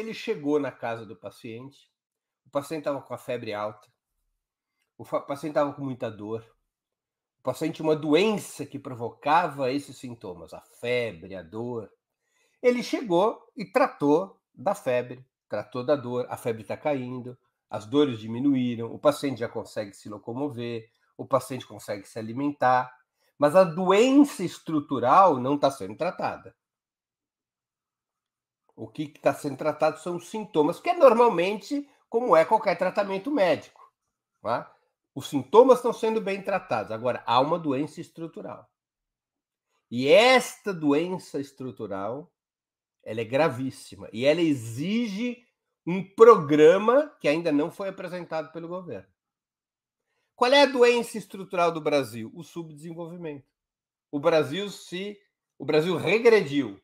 Ele chegou na casa do paciente, o paciente estava com a febre alta, o paciente estava com muita dor, o paciente tinha uma doença que provocava esses sintomas, a febre, a dor. Ele chegou e tratou da febre, tratou da dor, a febre está caindo, as dores diminuíram, o paciente já consegue se locomover, o paciente consegue se alimentar, mas a doença estrutural não está sendo tratada. O que está sendo tratado são os sintomas, que é normalmente como é qualquer tratamento médico. Tá? Os sintomas estão sendo bem tratados. Agora, há uma doença estrutural. E esta doença estrutural, ela é gravíssima e ela exige um programa que ainda não foi apresentado pelo governo. Qual é a doença estrutural do Brasil? O subdesenvolvimento. O Brasil se o Brasil regrediu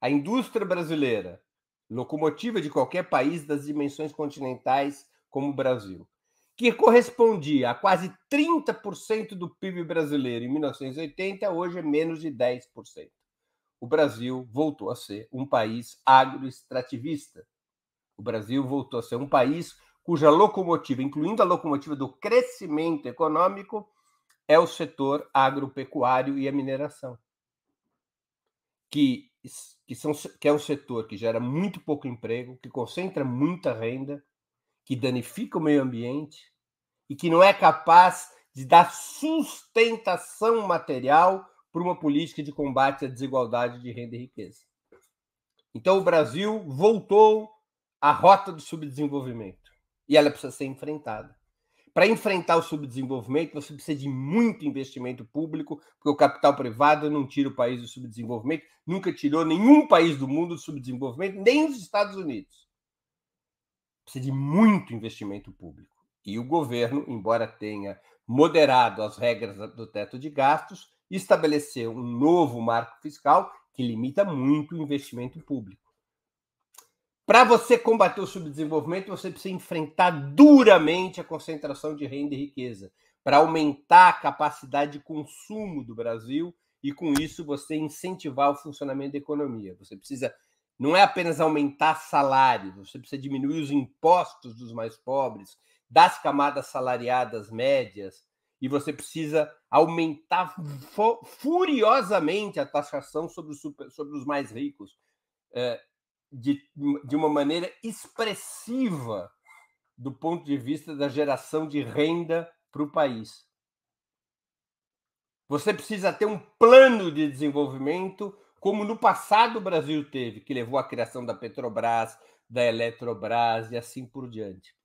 a indústria brasileira, locomotiva de qualquer país das dimensões continentais como o Brasil, que correspondia a quase 30% do PIB brasileiro em 1980, hoje é menos de 10%. O Brasil voltou a ser um país agroextrativista. O Brasil voltou a ser um país cuja locomotiva, incluindo a locomotiva do crescimento econômico, é o setor agropecuário e a mineração, que que, são, que é um setor que gera muito pouco emprego, que concentra muita renda, que danifica o meio ambiente e que não é capaz de dar sustentação material para uma política de combate à desigualdade de renda e riqueza. Então o Brasil voltou à rota do subdesenvolvimento e ela precisa ser enfrentada para enfrentar o subdesenvolvimento, você precisa de muito investimento público, porque o capital privado não tira o país do subdesenvolvimento, nunca tirou nenhum país do mundo do subdesenvolvimento, nem os Estados Unidos. Precisa de muito investimento público. E o governo, embora tenha moderado as regras do teto de gastos, estabeleceu um novo marco fiscal que limita muito o investimento público. Para você combater o subdesenvolvimento, você precisa enfrentar duramente a concentração de renda e riqueza, para aumentar a capacidade de consumo do Brasil e, com isso, você incentivar o funcionamento da economia. Você precisa não é apenas aumentar salários, você precisa diminuir os impostos dos mais pobres, das camadas salariadas médias, e você precisa aumentar furiosamente a taxação sobre os, super, sobre os mais ricos. É, de, de uma maneira expressiva do ponto de vista da geração de renda para o país. Você precisa ter um plano de desenvolvimento, como no passado o Brasil teve, que levou à criação da Petrobras, da Eletrobras e assim por diante.